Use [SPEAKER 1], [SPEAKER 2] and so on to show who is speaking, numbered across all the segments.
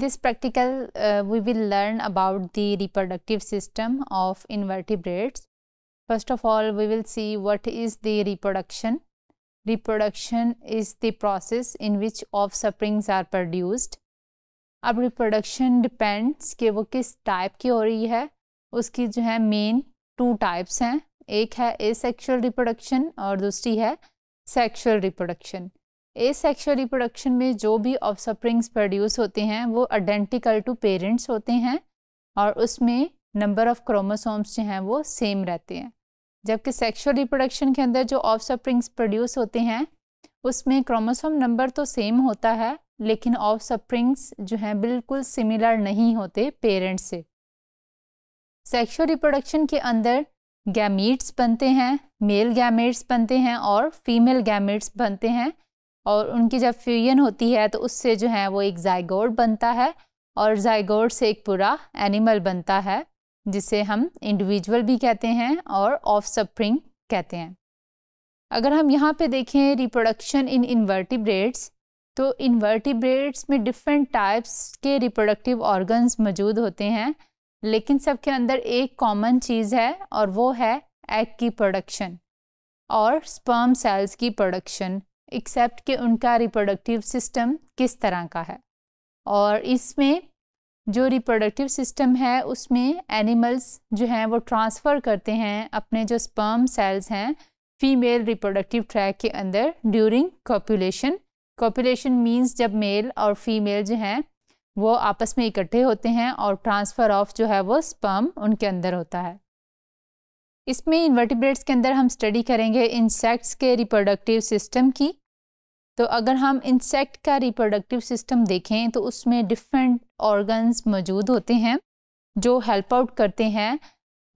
[SPEAKER 1] this practical uh, we will learn about the reproductive system of invertebrates. First of all we will see what is the reproduction. Reproduction is the process in which offsprings are produced. ab reproduction depends ke wo kis type ki ho rahi hai uski jo hai main two types hain ek hai asexual reproduction aur dusri hai sexual reproduction asexual reproduction में जो भी offsprings produce होते हैं वो identical to parents होते हैं और उसमें नंबर ऑफ क्रोमोसोम्स जो हैं वो सेम रहते हैं जबकि सेक्शुअल रिप्रोडक्शन के अंदर जो ऑफस्प्रिंग्स प्रोड्यूस होते हैं उसमें क्रोमोसोम नंबर तो सेम होता है लेकिन ऑफस्प्रिंग्स जो हैं बिल्कुल सिमिलर नहीं होते पेरेंट्स से सेक्शुअल रिप्रोडक्शन के अंदर गैमीट्स बनते हैं मेल गैमेट्स बनते हैं और फीमेल गैमेट्स बनते हैं और उनकी जब फ्यूजन होती है तो उससे जो है वो एक जायगोड बनता है और जायगोड से एक पूरा एनिमल बनता है जिसे हम इंडिविजुअल भी कहते हैं और ऑफ सप्रिंग कहते हैं अगर हम यहाँ पे देखें रिप्रोडक्शन इन इन्वर्टिब्रेट्स तो इन्वर्टिब्रेट्स में डिफरेंट टाइप्स के रिप्रोडक्टिव ऑर्गन्स मौजूद होते हैं लेकिन सबके अंदर एक कॉमन चीज़ है और वो है एग की प्रोडक्शन और स्पर्म सेल्स की प्रोडक्शन एक्सेप्ट कि उनका रिप्रोडक्टिव सिस्टम किस तरह का है और इसमें जो रिप्रोडक्टिव सिस्टम है उसमें एनिमल्स जो हैं वो ट्रांसफ़र करते हैं अपने जो स्पर्म सेल्स हैं फीमेल रिप्रोडक्टिव ट्रैक के अंदर ड्यूरिंग कॉपुलेशन कॉपुलेशन मींस जब मेल और फीमेल जो हैं वो आपस में इकट्ठे होते हैं और ट्रांसफ़र ऑफ जो है वो स्पर्म उनके अंदर होता है इसमें इन्वर्टिब्रेट्स के अंदर हम स्टडी करेंगे इंसेक्ट्स के रिप्रोडक्टिव सिस्टम की तो अगर हम इंसेक्ट का रिप्रोडक्टिव सिस्टम देखें तो उसमें डिफरेंट ऑर्गन्स मौजूद होते हैं जो हेल्प आउट करते हैं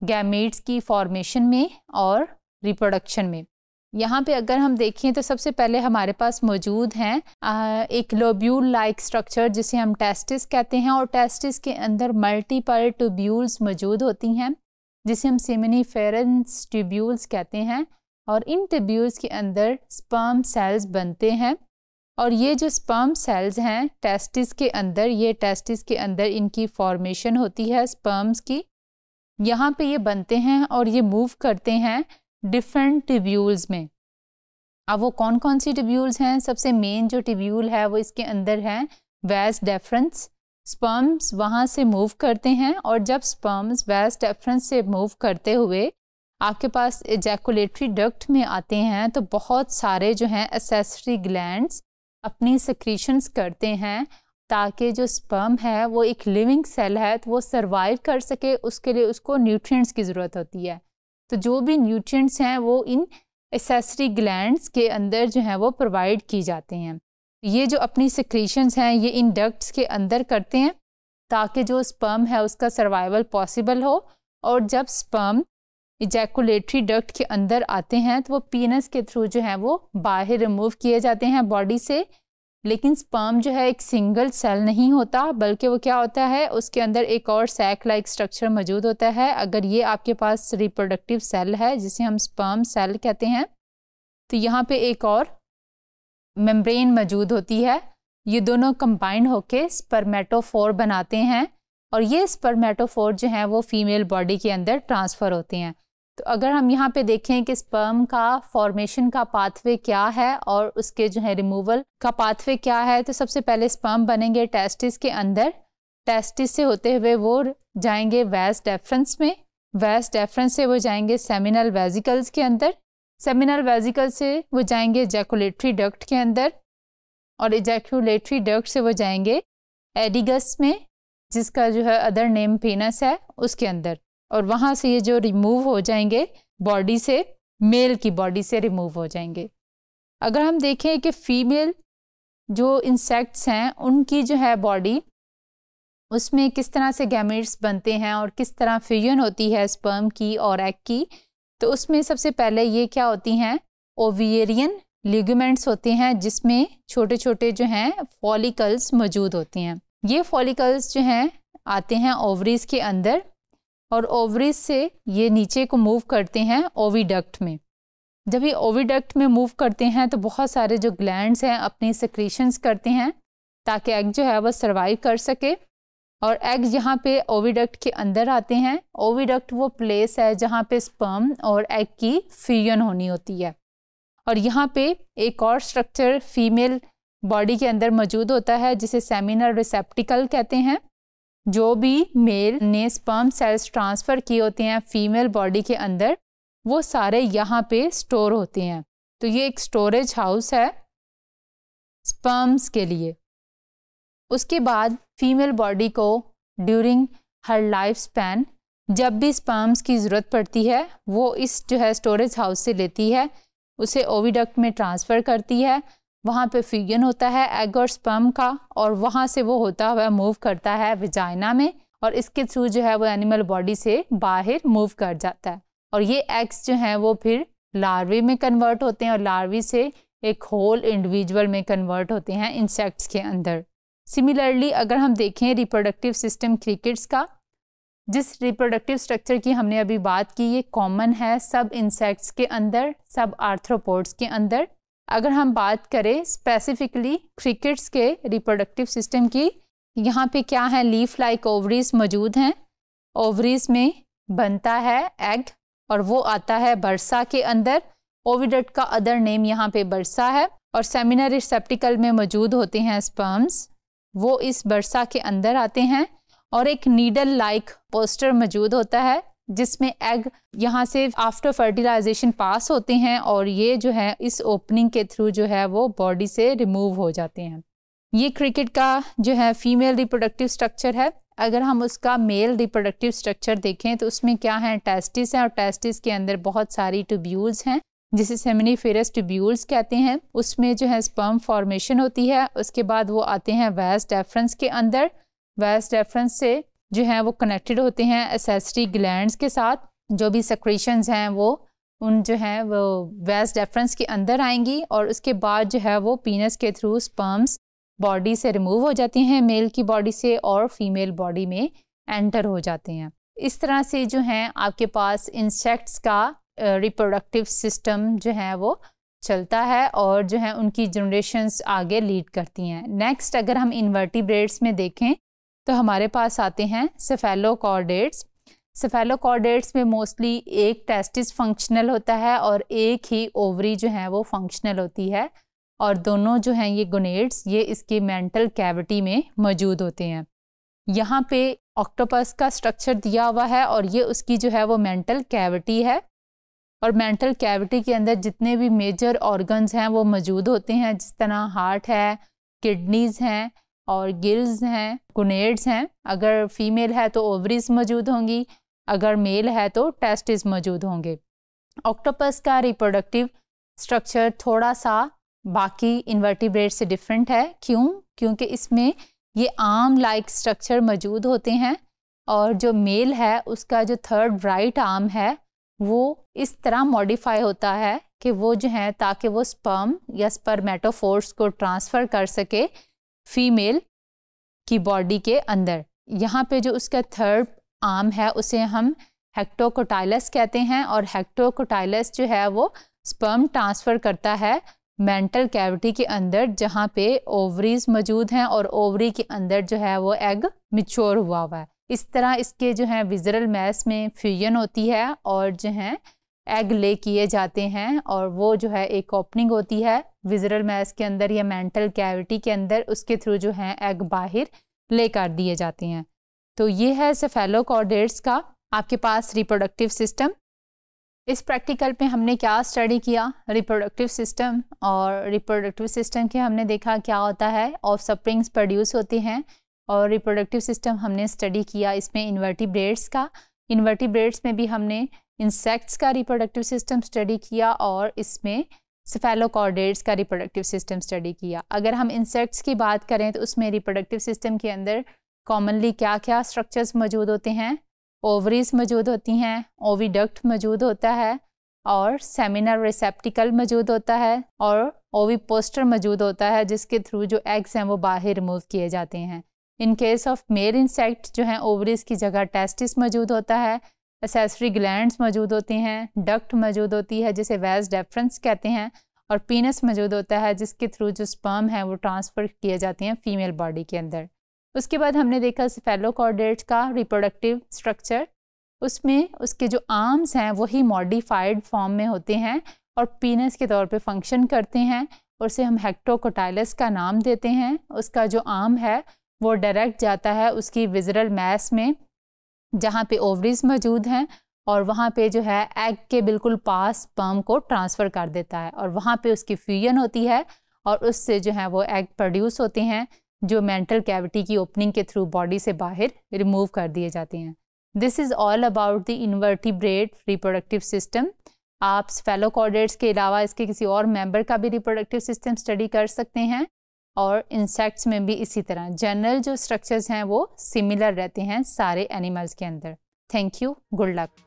[SPEAKER 1] गैमेट्स की फॉर्मेशन में और रिप्रोडक्शन में यहाँ पे अगर हम देखें तो सबसे पहले हमारे पास मौजूद हैं एक लोब्यूल लाइक स्ट्रक्चर जिसे हम टेस्टिस कहते हैं और टेस्टिस के अंदर मल्टीपल ट्यूब्यूल्स मौजूद होती हैं जिसे हम सिमिनी ट्यूब्यूल्स कहते हैं और इन ट्यूब्यूल्स के अंदर स्पर्म सेल्स बनते हैं और ये जो स्पर्म सेल्स हैं टेस्टिस के अंदर ये टेस्टिस के अंदर इनकी फॉर्मेशन होती है स्पर्म्स की यहाँ पे ये बनते हैं और ये मूव करते हैं डिफरेंट ट्यूब्यूल्स में अब वो कौन कौन सी ट्यूब्यूल्स हैं सबसे मेन जो ट्यूब्यूल है वो इसके अंदर है वेस्ट डेफरेंस स्पर्म्स वहाँ से मूव करते हैं और जब स्पर्म्स वेस्ट डेफरेंस से मूव करते हुए आपके पास एजैकुलेटरी डक्ट में आते हैं तो बहुत सारे जो हैं एसेसरी ग्लैंड्स अपनी सक्रीशंस करते हैं ताकि जो स्पर्म है वो एक लिविंग सेल है तो वो सर्वाइव कर सके उसके लिए उसको न्यूट्रिएंट्स की ज़रूरत होती है तो जो भी न्यूट्रिएंट्स हैं वो इन एसेसरी ग्लैंड्स के अंदर जो हैं वो प्रोवाइड की जाते हैं ये जो अपनी सिक्रीशंस हैं ये इन डक्ट्स के अंदर करते हैं ताकि जो स्पर्म है उसका सर्वाइवल पॉसिबल हो और जब स्पर्म इजैकुलेटरी डक्ट के अंदर आते हैं तो वो पीनस के थ्रू जो है वो बाहर रिमूव किए जाते हैं बॉडी से लेकिन स्पर्म जो है एक सिंगल सेल नहीं होता बल्कि वो क्या होता है उसके अंदर एक और सैक लाइक स्ट्रक्चर मौजूद होता है अगर ये आपके पास रिप्रोडक्टिव सेल है जिसे हम स्पर्म सेल कहते हैं तो यहाँ पे एक और मेम्ब्रेन मौजूद होती है ये दोनों कंबाइंड होके स्पर्मेटोफोर बनाते हैं और ये स्पर्मेटोफोर जो हैं वो फीमेल बॉडी के अंदर ट्रांसफ़र होते हैं तो अगर हम यहाँ पे देखें कि स्पर्म का फॉर्मेशन का पाथवे क्या है और उसके जो है रिमूवल का पाथवे क्या है तो सबसे पहले स्पर्म बनेंगे टेस्टिस के अंदर टेस्टिस से होते हुए वो जाएंगे वैस डेफरेंस में वैस डेफरेंस से वो जाएंगे सेमिनल वेजिकल्स के अंदर सेमिनल वेजिकल से वो जाएंगे जैकुलेटरी डक्ट के अंदर और इजैक्यूलेटरी डक्ट से वो जाएंगे एडिगस में जिसका जो है अदर नेम पेनस है उसके अंदर और वहाँ से ये जो रिमूव हो जाएंगे बॉडी से मेल की बॉडी से रिमूव हो जाएंगे अगर हम देखें कि फीमेल जो इंसेक्ट्स हैं उनकी जो है बॉडी उसमें किस तरह से गैमेट्स बनते हैं और किस तरह फ्यूजन होती है स्पर्म की और एग की तो उसमें सबसे पहले ये क्या होती हैं ओवियरियन लिगमेंट्स होते हैं जिसमें छोटे छोटे जो हैं फॉलिकल्स मौजूद होते हैं ये फॉलिकल्स जो हैं आते हैं ओवरीज के अंदर और ओवरीज से ये नीचे को मूव करते हैं ओविडक्ट में जब ये ओविडक्ट में मूव करते हैं तो बहुत सारे जो ग्लैंड्स हैं अपनी सिक्रीशंस करते हैं ताकि एग जो है वह सर्वाइव कर सके और एग यहाँ पे ओविडक्ट के अंदर आते हैं ओविडक्ट वो प्लेस है जहाँ पे स्पर्म और एग की फ्यूजन होनी होती है और यहाँ पे एक और स्ट्रक्चर फीमेल बॉडी के अंदर मौजूद होता है जिसे सेमिनल रिसेप्टिकल कहते हैं जो भी मेल ने स्पर्म सेल्स ट्रांसफ़र किए होते हैं फीमेल बॉडी के अंदर वो सारे यहाँ पे स्टोर होते हैं तो ये एक स्टोरेज हाउस है स्पर्म्स के लिए उसके बाद फीमेल बॉडी को ड्यूरिंग हर लाइफ स्पैन जब भी स्पर्म्स की ज़रूरत पड़ती है वो इस जो है स्टोरेज हाउस से लेती है उसे ओविडक्ट में ट्रांसफ़र करती है वहाँ पे फ्यूजन होता है एग और स्पर्म का और वहाँ से वो होता हुआ मूव करता है विजाइना में और इसके थ्रू जो है वो एनिमल बॉडी से बाहर मूव कर जाता है और ये एग्स जो हैं वो फिर लार्वी में कन्वर्ट होते हैं और लार्वी से एक होल इंडिविजुअल में कन्वर्ट होते हैं इंसेक्ट्स के अंदर सिमिलरली अगर हम देखें रिप्रोडक्टिव सिस्टम क्रिकेट्स का जिस रिप्रोडक्टिव स्ट्रक्चर की हमने अभी बात की ये कॉमन है सब इंसेक्ट्स के अंदर सब आर्थ्रोपोड्स के अंदर अगर हम बात करें स्पेसिफिकली क्रिकेट्स के रिप्रोडक्टिव सिस्टम की यहाँ पे क्या है लीफ लाइक ओवरीज मौजूद हैं ओवरीज में बनता है एग और वो आता है बरसा के अंदर ओविडट का अदर नेम यहाँ पे बरसा है और सेमिनर रिसेप्टिकल में मौजूद होते हैं स्पर्म्स वो इस बरसा के अंदर आते हैं और एक नीडल लाइक पोस्टर मौजूद होता है जिसमें एग यहाँ से आफ्टर फर्टिलाइजेशन पास होते हैं और ये जो है इस ओपनिंग के थ्रू जो है वो बॉडी से रिमूव हो जाते हैं ये क्रिकेट का जो है फीमेल रिप्रोडक्टिव स्ट्रक्चर है अगर हम उसका मेल रिप्रोडक्टिव स्ट्रक्चर देखें तो उसमें क्या है टेस्टिस हैं और टेस्टिस के अंदर बहुत सारी ट्यूब्यूल्स हैं जिसे सेमिनीफेरस ट्यूब्यूल्स कहते हैं उसमें जो है स्पर्म फॉर्मेशन होती है उसके बाद वो आते हैं वेस्ट डेफरेंस के अंदर वेस्ट डेफरेंस से जो हैं वो कनेक्टेड होते हैं एसेसरी ग्लैंड्स के साथ जो भी सक्रेशंस हैं वो उन जो हैं वो वेस्ट डेफरेंस के अंदर आएंगी और उसके बाद जो है वो पीनस के थ्रू स्पर्म्स बॉडी से रिमूव हो जाती हैं मेल की बॉडी से और फीमेल बॉडी में एंटर हो जाते हैं इस तरह से जो हैं आपके पास इंसेक्ट्स का रिप्रोडक्टिव सिस्टम जो है वो चलता है और जो है उनकी जनरेशन्स आगे लीड करती हैं नेक्स्ट अगर हम इन्वर्टिब्रेट्स में देखें तो हमारे पास आते हैं सफेलोकॉर्डेट्स सफेलोकॉर्डेट्स में मोस्टली एक टेस्टिस फंक्शनल होता है और एक ही ओवरी जो है वो फंक्शनल होती है और दोनों जो हैं ये गोनेट्स ये इसके मेंटल कैविटी में मौजूद होते हैं यहाँ पे ऑक्टोपस का स्ट्रक्चर दिया हुआ है और ये उसकी जो है वो मेंटल कैविटी है और मेंटल कैविटी के अंदर जितने भी मेजर ऑर्गन्स हैं वो मौजूद होते हैं जिस तरह हार्ट है किडनीज़ हैं और गिल्स हैं गुनेड्स हैं अगर फीमेल है तो ओवरीज मौजूद होंगी अगर मेल है तो टेस्टिस मौजूद होंगे ऑक्टोपस का रिप्रोडक्टिव स्ट्रक्चर थोड़ा सा बाकी इन्वर्टिब्रेट से डिफरेंट है क्यों क्योंकि इसमें ये आर्म लाइक स्ट्रक्चर मौजूद होते हैं और जो मेल है उसका जो थर्ड राइट आर्म है वो इस तरह मॉडिफाई होता है कि वो जो है ताकि वो स्पर्म या स्पर्मेटोफोर्स को ट्रांसफ़र कर सके फीमेल की बॉडी के अंदर यहाँ पे जो उसका थर्ड आर्म है उसे हम हेक्टोकोटाइलस कहते हैं और हेक्टोकोटाइलस जो है वो स्पर्म ट्रांसफ़र करता है मेंटल कैविटी के अंदर जहाँ पे ओवरीज मौजूद हैं और ओवरी के अंदर जो है वो एग मिच्योर हुआ हुआ है इस तरह इसके जो है विजरल मैस में फ्यूजन होती है और जो है एग ले किए जाते हैं और वो जो है एक ओपनिंग होती है विजरल मैस के अंदर या मेंटल कैविटी के अंदर उसके थ्रू जो है एग बाहर ले कर दिए जाते हैं तो ये है सेफेलोकॉर्डेट्स का आपके पास रिप्रोडक्टिव सिस्टम इस प्रैक्टिकल पे हमने क्या स्टडी किया रिप्रोडक्टिव सिस्टम और रिप्रोडक्टिव सिस्टम के हमने देखा क्या होता है ऑफ सप्रिंग्स प्रोड्यूस होते हैं और रिप्रोडक्टिव सिस्टम हमने स्टडी किया इसमें इन्वर्टिब्रेट्स का इन्वर्टिब्रेट्स में भी हमने इंसेक्ट्स का रिप्रोडक्टिव सिस्टम स्टडी किया और इसमें सफेलोकॉर्डेट्स का रिप्रोडक्टिव सिस्टम स्टडी किया अगर हम इंसेक्ट्स की बात करें तो उसमें रिप्रोडक्टिव सिस्टम के अंदर कॉमनली क्या क्या स्ट्रक्चर्स मौजूद होते हैं ओवरीज मौजूद होती हैं ओविडक्ट मौजूद होता है और सेमिनर रिसेप्टिकल मौजूद होता है और ओवी पोस्टर मौजूद होता है जिसके थ्रू जो एग्स हैं वो बाहर रिमूव किए जाते हैं in case of male insect जो हैं ओवरीज की जगह टेस्टिस मौजूद होता है एसेसरी ग्लैंड मौजूद होते हैं डक्ट मौजूद होती है जिसे वेज डेफरेंस कहते हैं और पीनस मौजूद होता है जिसके थ्रू जो स्पर्म है वो ट्रांसफ़र किए जाते हैं फीमेल बॉडी के अंदर उसके बाद हमने देखा सफेलोकॉर्डेट का रिप्रोडक्टिव स्ट्रक्चर उसमें उसके जो आर्म्स हैं वही मॉडिफाइड फॉर्म में होते हैं और पीनस के तौर पे फंक्शन करते हैं और उसे हम हेक्टोकोटाइलस का नाम देते हैं उसका जो आर्म है वो डायरेक्ट जाता है उसकी विजरल मैस में जहाँ पे ओवरीज मौजूद हैं और वहाँ पे जो है एग के बिल्कुल पास स्पर्म को ट्रांसफ़र कर देता है और वहाँ पे उसकी फ्यूजन होती है और उससे जो है वो एग प्रोड्यूस होते हैं जो मेंटल कैविटी की ओपनिंग के थ्रू बॉडी से बाहर रिमूव कर दिए जाते हैं this is all about the invertebrate reproductive system आप स्फेलोकॉर्डेट्स के अलावा इसके किसी और मेंबर का भी रिप्रोडक्टिव सिस्टम स्टडी कर सकते हैं और इंसेक्ट्स में भी इसी तरह जनरल जो स्ट्रक्चर्स हैं वो सिमिलर रहते हैं सारे एनिमल्स के अंदर थैंक यू गुड लक